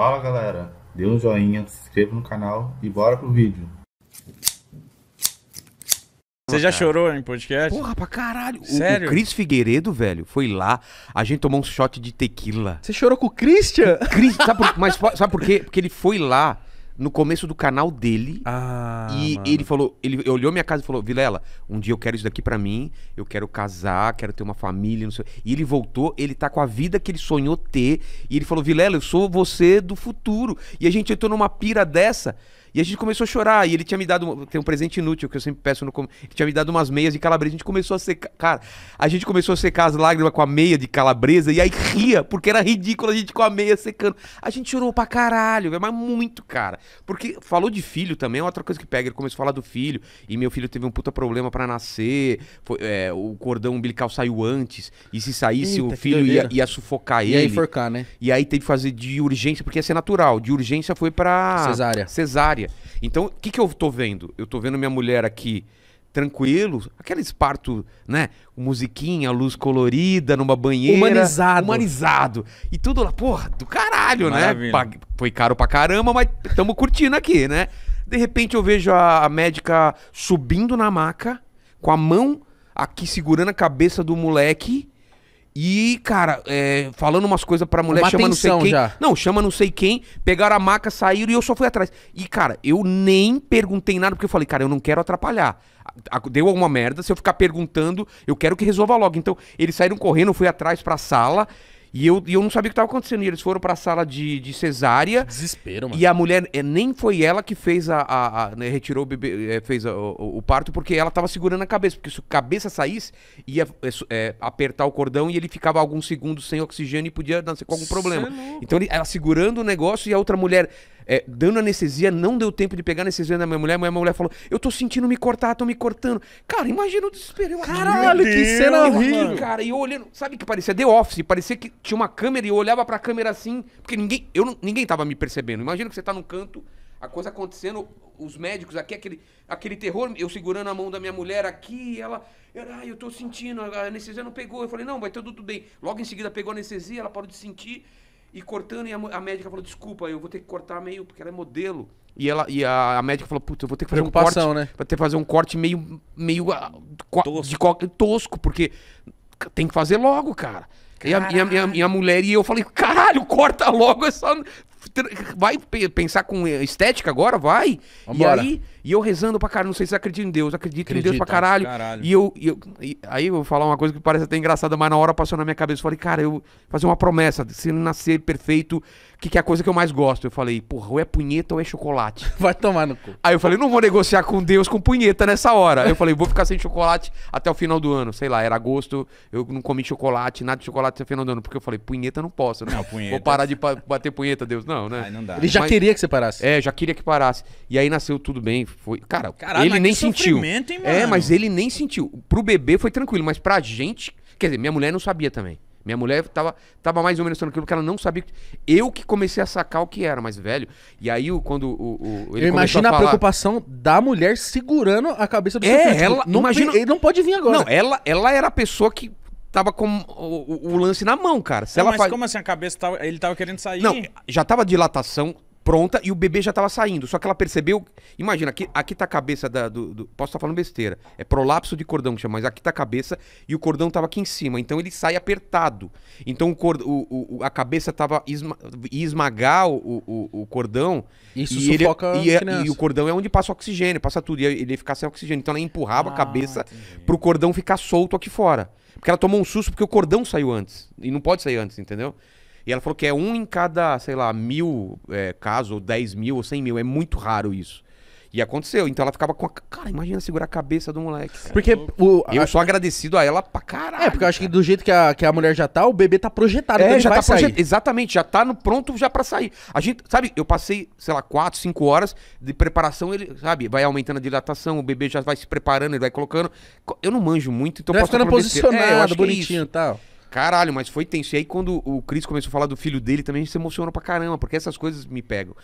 Fala galera, dê um joinha, se inscreva no canal e bora pro vídeo. Você já chorou em podcast? Porra, pra caralho. Sério? O Cris Figueiredo, velho, foi lá, a gente tomou um shot de tequila. Você chorou com o Christian? Cris, sabe por, mas sabe por quê? Porque ele foi lá no começo do canal dele. Ah, e mano. ele falou, ele olhou minha casa e falou: "Vilela, um dia eu quero isso daqui para mim, eu quero casar, quero ter uma família, não sei". E ele voltou, ele tá com a vida que ele sonhou ter, e ele falou: "Vilela, eu sou você do futuro". E a gente entrou numa pira dessa. E a gente começou a chorar. E ele tinha me dado. Tem um presente inútil que eu sempre peço no. Ele tinha me dado umas meias de calabresa. A gente começou a secar. Cara, a gente começou a secar as lágrimas com a meia de calabresa. E aí ria, porque era ridículo a gente com a meia secando. A gente chorou pra caralho, mas muito, cara. Porque falou de filho também, é outra coisa que pega. Ele começou a falar do filho. E meu filho teve um puta problema para nascer. Foi, é, o cordão umbilical saiu antes. E se saísse, Eita, o filho ia, ia, sufocar ia ele. Ia enforcar, né? E aí teve que fazer de urgência, porque ia ser natural. De urgência foi pra. Cesárea. Cesárea área. Então, o que, que eu estou vendo? Eu estou vendo minha mulher aqui tranquilo, aquele esparto, né? Musiquinha, luz colorida, numa banheira. Humanizado. Humanizado. E tudo lá, porra, do caralho, né? Maravilha. né? foi caro pra caramba, mas estamos curtindo aqui, né? De repente eu vejo a, a médica subindo na maca, com a mão aqui segurando a cabeça do moleque e, cara, é, falando umas coisas pra mulher, Uma chama não sei quem. Já. Não, chama não sei quem. Pegaram a maca, saíram e eu só fui atrás. E, cara, eu nem perguntei nada, porque eu falei, cara, eu não quero atrapalhar. Deu alguma merda, se eu ficar perguntando, eu quero que resolva logo. Então, eles saíram correndo, eu fui atrás pra sala. E eu, e eu não sabia o que estava acontecendo. E eles foram para a sala de, de cesárea. Desespero, mano. E a mulher, é, nem foi ela que fez a. a, a né, retirou o bebê, é, fez a, o, o, parto, porque ela estava segurando a cabeça. Porque se a cabeça saísse, ia é, apertar o cordão e ele ficava alguns segundos sem oxigênio e podia nascer com algum problema. É então ele, ela segurando o negócio e a outra mulher é, dando anestesia, não deu tempo de pegar anestesia na minha mulher, a minha mulher falou: Eu tô sentindo me cortar, tô me cortando. Cara, imagina o desespero. Eu, Caralho, que cena horrível. Cara, e eu olhando, sabe que parecia The Office, parecia que tinha uma câmera e eu olhava pra câmera assim, porque ninguém, eu não, ninguém tava me percebendo. Imagina que você tá num canto, a coisa acontecendo, os médicos aqui, aquele, aquele terror, eu segurando a mão da minha mulher aqui, e ela, eu, ah, eu tô sentindo, a anestesia não pegou. Eu falei, não, vai ter tudo bem. Logo em seguida pegou a anestesia, ela parou de sentir. E cortando, e a, a, médica falou: desculpa, eu vou ter que cortar meio, porque ela é modelo. E, ela, e a, a médica falou: puta, eu vou ter que fazer um corte. Né? ter que fazer um corte meio. meio ah, tosco. De, co, tosco, porque tem que fazer logo, cara. E a, e, a, e a, mulher e eu falei, caralho, corta logo essa Vai pensar com estética agora? Vai. Vambora. E aí, e eu rezando pra caralho, não sei se acredito em Deus, acredito, acredito em Deus pra caralho. caralho. E eu, e eu e aí eu vou falar uma coisa que parece até engraçada, mas na hora passou na minha cabeça. Eu falei, cara, eu fazer uma promessa, se eu nascer perfeito, que, que é a coisa que eu mais gosto. Eu falei, porra, ou é punheta ou é chocolate. Vai tomar no cu. Aí eu falei, não vou negociar com Deus com punheta nessa hora. Eu falei, vou ficar sem chocolate até o final do ano. Sei lá, era agosto, eu não comi chocolate, nada de chocolate até o final do ano, porque eu falei, punheta não posso, né? Não, punheta. Vou parar de bater punheta, Deus não, né? Aí não dá. Ele já Mas- queria que você parasse. É, já queria que parasse. E aí nasceu tudo bem. Foi... Cara, Caralho, ele nem sentiu. É, mas ele nem sentiu. Pro bebê foi tranquilo, mas pra gente. Quer dizer, minha mulher não sabia também. Minha mulher tava, tava mais ou menos tranquilo, porque ela não sabia. Eu que comecei a sacar o que era, mais velho. E aí, quando o. o- ele Eu imagino a, falar- preocupação da mulher segurando a cabeça do É, seu filho. Tipo, ela- não imagina- ele não pode vir agora. Não, ela, ela era a pessoa que tava com o, o, o lance na mão, cara. Se não, ela mas faz... como assim a cabeça tava. Ele tava querendo sair? Não, já tava dilatação pronta e o bebê já estava saindo. Só que ela percebeu. Imagina, aqui, aqui tá a cabeça da, do, do, Posso estar tá falando besteira. É prolapso de cordão que chama, mas aqui tá a cabeça e o cordão estava aqui em cima. Então ele sai apertado. Então o, cordão, o, o a cabeça estava esma, ia esmagar o, o, o cordão. Isso e sufoca ele, e, é, e, o cordão é onde passa o oxigênio, passa tudo. E ele ia ficar sem oxigênio. Então ela empurrava ah, a cabeça para o cordão ficar solto aqui fora. Porque ela tomou um susto porque o cordão saiu antes. E não pode sair antes, entendeu? E ela falou que é um em cada, sei lá, mil é, casos, ou 10 mil, ou 100 mil. É muito raro isso. E aconteceu. Então ela ficava com a. Cara, imagina segurar a cabeça do moleque. Cara. Porque o, eu sou agradecido a ela pra caralho. É, porque eu acho que do jeito que a, que a mulher já tá, o bebê tá projetado. É, então já tá projetado. Exatamente, já tá no pronto já pra sair. A gente, sabe, eu passei, sei lá, quatro cinco horas de preparação, ele, sabe, vai aumentando a dilatação, o bebê já vai se preparando, ele vai colocando. Eu não manjo muito, então eu posso ficando é, posicionado, é, bonitinho e é tal. Caralho, mas foi tenso. E aí quando o Chris começou a falar do filho dele, também a gente se emocionou pra caramba, porque essas coisas me pegam.